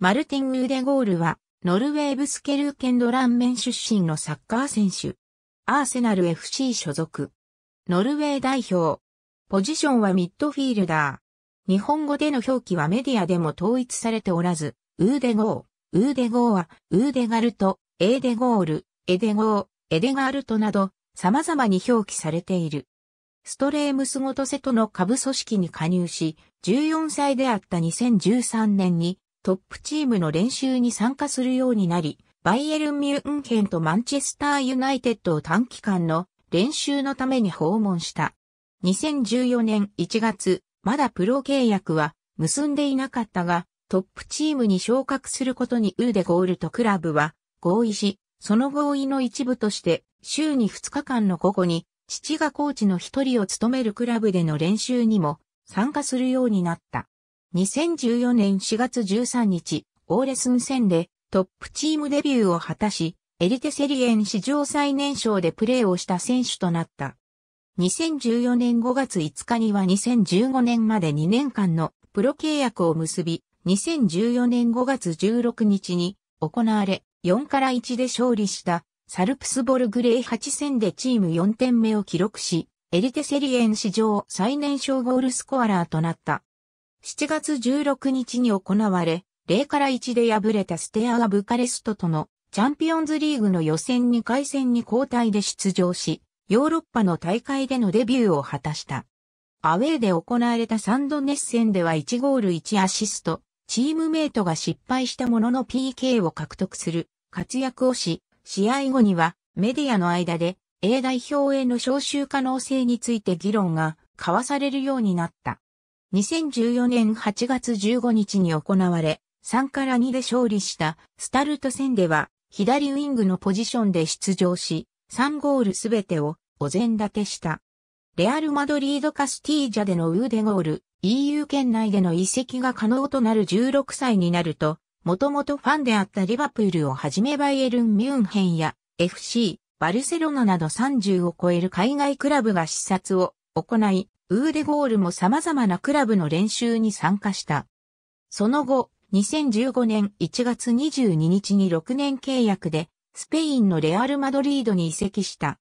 マルティン・ウーデゴールは、ノルウェーブスケルーケンドランメン出身のサッカー選手。アーセナル FC 所属。ノルウェー代表。ポジションはミッドフィールダー。日本語での表記はメディアでも統一されておらず、ウーデゴー、ウーデゴーは、ウーデガルト、エーデゴール、エデゴー、エデガールトなど、様々に表記されている。ストレームスごとセトの下部組織に加入し、14歳であった2013年にトップチームの練習に参加するようになり、バイエルン・ミュンヘンとマンチェスター・ユナイテッドを短期間の練習のために訪問した。2014年1月、まだプロ契約は結んでいなかったが、トップチームに昇格することにウーデゴールとクラブは合意し、その合意の一部として週に2日間の午後に父がコーチの一人を務めるクラブでの練習にも参加するようになった。2014年4月13日、オーレスン戦でトップチームデビューを果たし、エリテセリエン史上最年少でプレーをした選手となった。2014年5月5日には2015年まで2年間のプロ契約を結び、2014年5月16日に行われ、4から1で勝利したサルプスボルグレイ8戦でチーム4点目を記録し、エリテセリエン史上最年少ゴールスコアラーとなった。7月16日に行われ、0から1で敗れたステアがブカレストとのチャンピオンズリーグの予選2回戦に交代で出場し、ヨーロッパの大会でのデビューを果たした。アウェーで行われたサンドネッセンでは1ゴール1アシスト、チームメイトが失敗したものの PK を獲得する活躍をし、試合後にはメディアの間で A 代表への招集可能性について議論が交わされるようになった。2014年8月15日に行われ、3から2で勝利したスタルト戦では、左ウィングのポジションで出場し、3ゴールすべてをお膳立てした。レアル・マドリード・カスティージャでのウーデゴール、EU 圏内での移籍が可能となる16歳になると、もともとファンであったリバプールをはじめバイエルン・ミュンヘンや FC、バルセロナなど30を超える海外クラブが視察を行い、ウーデゴールも様々なクラブの練習に参加した。その後、2015年1月22日に6年契約で、スペインのレアル・マドリードに移籍した。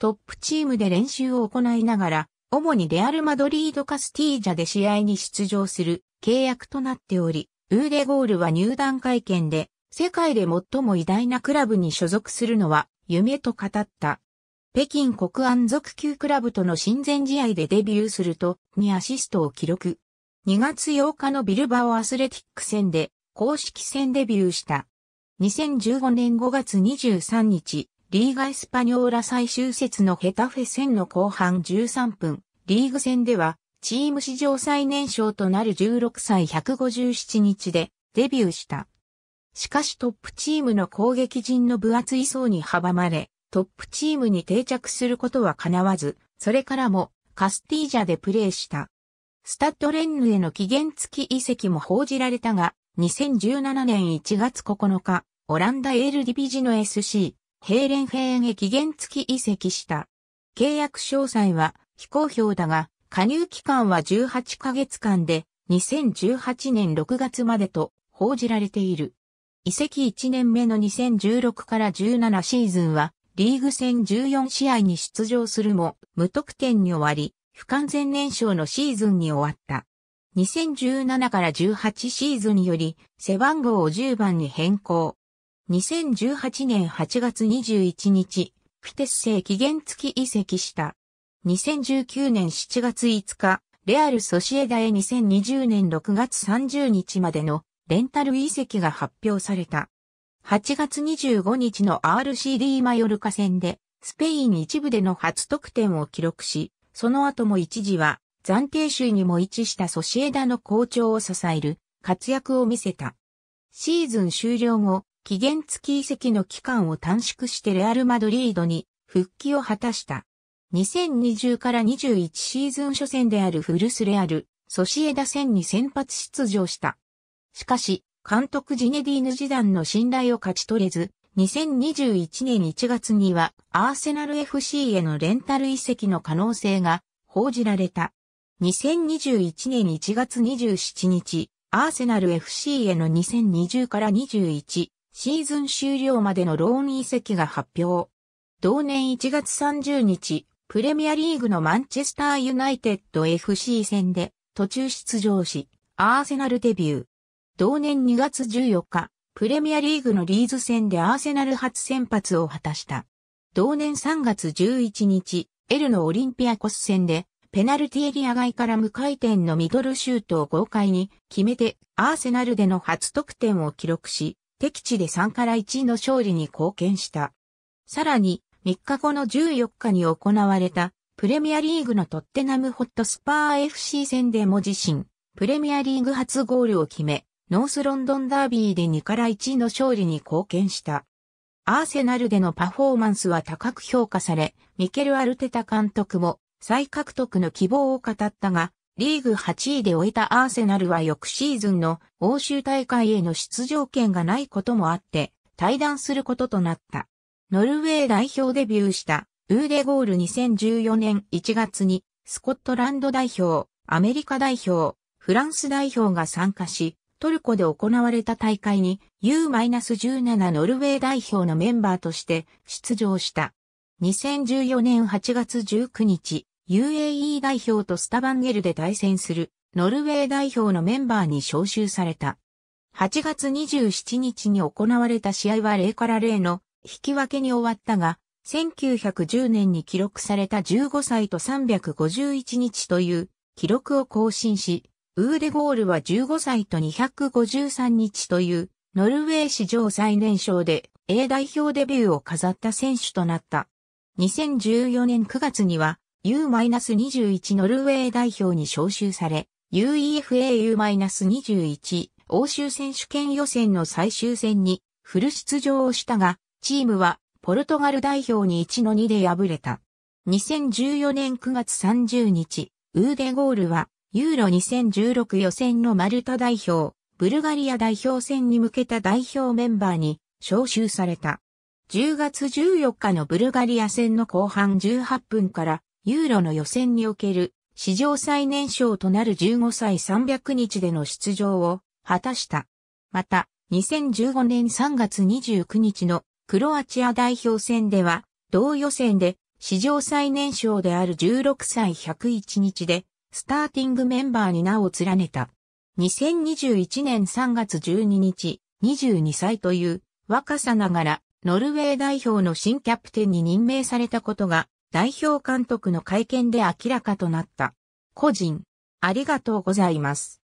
トップチームで練習を行いながら、主にレアル・マドリード・カスティージャで試合に出場する契約となっており、ウーデゴールは入団会見で、世界で最も偉大なクラブに所属するのは夢と語った。北京国安族級クラブとの親善試合でデビューすると、にアシストを記録。2月8日のビルバオアスレティック戦で、公式戦デビューした。2015年5月23日、リーガエスパニョーラ最終節のヘタフェ戦の後半13分、リーグ戦では、チーム史上最年少となる16歳157日でデビューした。しかしトップチームの攻撃陣の分厚い層に阻まれ、トップチームに定着することは叶わず、それからもカスティージャでプレーした。スタッドレンヌへの期限付き移籍も報じられたが、2017年1月9日、オランダエールディビジの SC、ヘーレンヘーーンへ期限付き移籍した。契約詳細は非公表だが、加入期間は18ヶ月間で、2018年6月までと報じられている。移籍1年目の2016から17シーズンは、リーグ戦14試合に出場するも、無得点に終わり、不完全燃焼のシーズンに終わった。2017から18シーズンより背番号を10番に変更。2018年8月21日、プテス製期限付き移籍した。2019年7月5日、レアルソシエダへ2020年6月30日までのレンタル移籍が発表された。8月25日の RCD マヨルカ戦で、スペイン一部での初得点を記録し、その後も一時は暫定首位にも位置したソシエダの好調を支える活躍を見せた。シーズン終了後、期限付き移籍の期間を短縮してレアル・マドリードに復帰を果たした。2020から21シーズン初戦であるフルスレアル、ソシエダ戦に先発出場した。しかし、監督ジネディーヌ時代の信頼を勝ち取れず、2021年1月にはアーセナル FC へのレンタル移籍の可能性が報じられた。2021年1月27日、アーセナル FC への2020から21シーズン終了までのローン移籍が発表。同年1月30日、プレミアリーグのマンチェスターユナイテッド FC 戦で途中出場し、アーセナルデビュー。同年2月14日、プレミアリーグのリーズ戦でアーセナル初先発を果たした。同年3月11日、エルのオリンピアコス戦で、ペナルティエリア外から無回転のミドルシュートを豪快に決めて、アーセナルでの初得点を記録し、敵地で3から1の勝利に貢献した。さらに、3日後の14日に行われた、プレミアリーグのトッテナムホットスパー FC 戦でも自身、プレミアリーグ初ゴールを決め、ノースロンドンダービーで2から1の勝利に貢献した。アーセナルでのパフォーマンスは高く評価され、ミケル・アルテタ監督も再獲得の希望を語ったが、リーグ8位で終えたアーセナルは翌シーズンの欧州大会への出場権がないこともあって、退団することとなった。ノルウェー代表デビューした、ウーデゴール2014年1月に、スコットランド代表、アメリカ代表、フランス代表が参加し、トルコで行われた大会に U-17 ノルウェー代表のメンバーとして出場した。2014年8月19日、UAE 代表とスタバンゲルで対戦するノルウェー代表のメンバーに招集された。8月27日に行われた試合は0から0の引き分けに終わったが、1910年に記録された15歳と351日という記録を更新し、ウーデゴールは15歳と253日という、ノルウェー史上最年少で A 代表デビューを飾った選手となった。2014年9月には U-21 ノルウェー代表に招集され、UEFAU-21 欧州選手権予選の最終戦にフル出場をしたが、チームはポルトガル代表に1の2で敗れた。2014年9月30日、ウーデゴールはユーロ2016予選のマルタ代表、ブルガリア代表戦に向けた代表メンバーに招集された。10月14日のブルガリア戦の後半18分からユーロの予選における史上最年少となる15歳300日での出場を果たした。また、2015年3月29日のクロアチア代表戦では同予選で史上最年少である16歳101日でスターティングメンバーに名を連ねた。2021年3月12日、22歳という若さながら、ノルウェー代表の新キャプテンに任命されたことが、代表監督の会見で明らかとなった。個人、ありがとうございます。